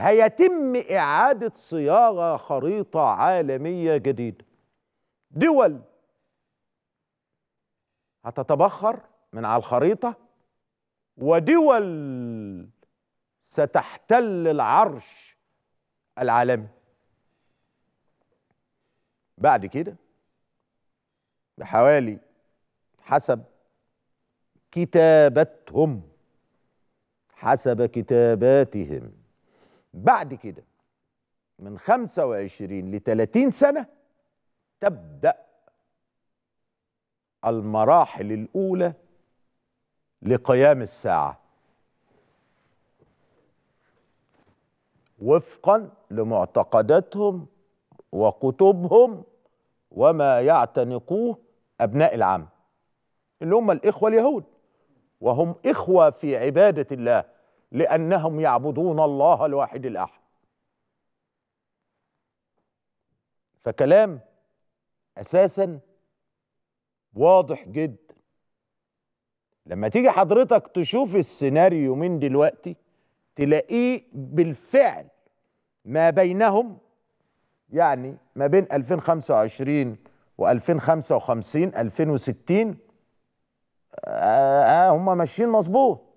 هيتم إعادة صياغة خريطة عالمية جديدة دول هتتبخر من على الخريطة ودول ستحتل العرش العالمي بعد كده بحوالي حسب كتابتهم حسب كتاباتهم بعد كده من 25 ل 30 سنة تبدأ المراحل الأولى لقيام الساعة وفقا لمعتقداتهم وكتبهم وما يعتنقوه أبناء العام اللي هم الإخوة اليهود وهم إخوة في عبادة الله لأنهم يعبدون الله الواحد الأحد فكلام أساسا واضح جدا لما تيجي حضرتك تشوف السيناريو من دلوقتي تلاقيه بالفعل ما بينهم يعني ما بين 2025 و2055 2060 آه هم ماشيين مظبوط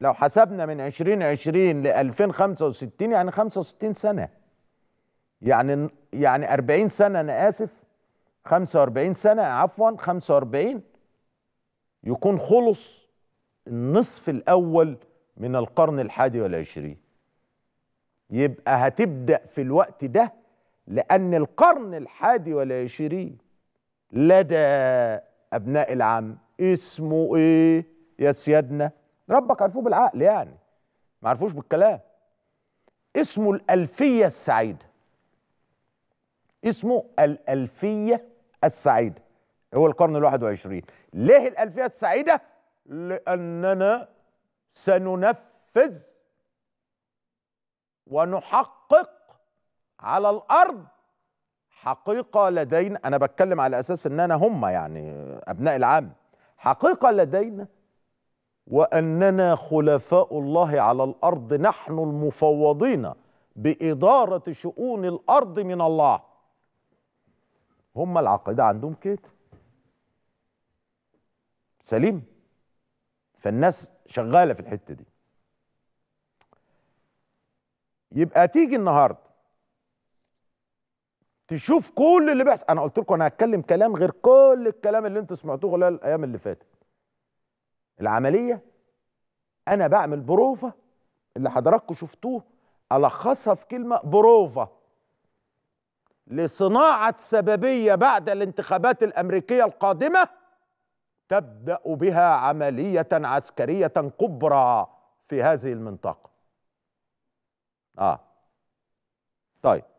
لو حسبنا من 2020 ل 2065 يعني 65 سنة يعني يعني 40 سنة أنا آسف 45 سنة عفوا 45 يكون خلص النصف الأول من القرن الحادي والعشرين يبقى هتبدأ في الوقت ده لأن القرن الحادي والعشرين لدى أبناء العم اسمه إيه يا سيادنا؟ ربك عرفوه بالعقل يعني ما عرفوش بالكلام اسمه الألفية السعيدة اسمه الألفية السعيدة هو القرن الواحد وعشرين ليه الألفية السعيدة؟ لأننا سننفذ ونحقق على الأرض حقيقة لدينا أنا بتكلم على أساس أن أنا هم يعني أبناء العام حقيقة لدينا وأننا خلفاء الله على الأرض نحن المفوضين بإدارة شؤون الأرض من الله هم العقيدة عندهم كده سليم فالناس شغالة في الحتة دي يبقى تيجي النهارده تشوف كل اللي بيحصل انا قلت لكم انا هتكلم كلام غير كل الكلام اللي انتوا سمعتوه خلال الايام اللي فاتت العمليه انا بعمل بروفه اللي حضراتكم شفتوه الخصها في كلمه بروفه لصناعه سببيه بعد الانتخابات الامريكيه القادمه تبدا بها عمليه عسكريه كبرى في هذه المنطقه اه طيب